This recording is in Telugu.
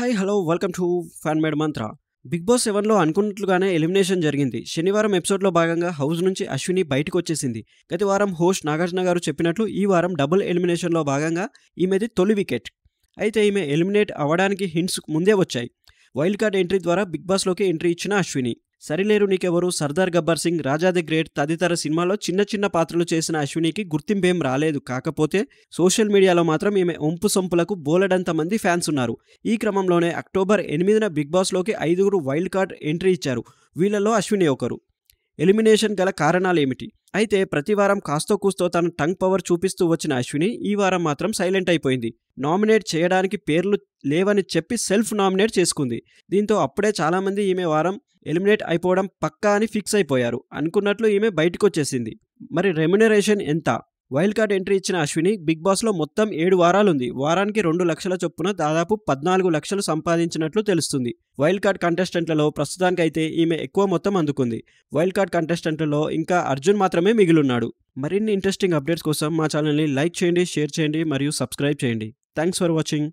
hi hello welcome to fan made mantra Bigg Boss సెవెన్లో అనుకున్నట్లుగానే ఎలిమినేషన్ జరిగింది శనివారం ఎపిసోడ్లో భాగంగా హౌస్ నుంచి అశ్విని బయటకు వచ్చేసింది గత వారం హోస్ట్ నాగార్జున గారు చెప్పినట్లు ఈ వారం డబుల్ ఎలిమినేషన్లో భాగంగా ఈమెది తొలి వికెట్ అయితే ఈమె ఎలిమినేట్ అవ్వడానికి హింట్స్ ముందే వచ్చాయి వైల్డ్ కార్డ్ ఎంట్రీ ద్వారా బిగ్ బాస్లోకి ఎంట్రీ ఇచ్చిన అశ్విని సరిలేరు నీకెవరు సర్దార్ గబ్బర్ సింగ్ రాజా ది గ్రేట్ తదితర సినిమాల్లో చిన్న చిన్న పాత్రలు చేసిన అశ్వినికి గుర్తింపేం రాలేదు కాకపోతే సోషల్ మీడియాలో మాత్రం ఈమె ఒంపు సొంపులకు బోలెడంత మంది ఫ్యాన్స్ ఉన్నారు ఈ క్రమంలోనే అక్టోబర్ ఎనిమిదిన బిగ్ బాస్లోకి ఐదుగురు వైల్డ్ కార్డ్ ఎంట్రీ ఇచ్చారు వీళ్ళలో అశ్విని ఒకరు ఎలిమినేషన్ గల కారణాలు ఏమిటి అయితే ప్రతివారం కాస్తో కూస్తో తన టంగ్ పవర్ చూపిస్తూ వచ్చిన అశ్విని ఈ వారం మాత్రం సైలెంట్ అయిపోయింది నామినేట్ చేయడానికి పేర్లు లేవని చెప్పి సెల్ఫ్ నామినేట్ చేసుకుంది దీంతో అప్పుడే చాలామంది ఈమె వారం ఎలిమినేట్ అయిపోవడం పక్కా అని ఫిక్స్ అయిపోయారు అనుకున్నట్లు ఈమె బయటకు వచ్చేసింది మరి రెమ్యునరేషన్ ఎంత వైల్డ్ కార్డ్ ఎంట్రీ ఇచ్చిన అశ్విని బిగ్ బాస్లో మొత్తం ఏడు వారాలుంది వారానికి రెండు లక్షల చొప్పున దాదాపు పద్నాలుగు లక్షలు సంపాదించినట్లు తెలుస్తుంది వైల్డ్ కార్డ్ కంటెస్టెంట్లలో ప్రస్తుతానికైతే ఈమె ఎక్కువ మొత్తం అందుకుంది వైల్డ్ కార్డ్ కంటెస్టెంట్లలో ఇంకా అర్జున్ మాత్రమే మిగిలిన్నాడు మరిన్ని ఇంట్రెస్టింగ్ అప్డేట్స్ కోసం మా ఛానల్ని లైక్ చేయండి షేర్ చేయండి మరియు సబ్స్క్రైబ్ చేయండి థ్యాంక్స్ ఫర్ వాచింగ్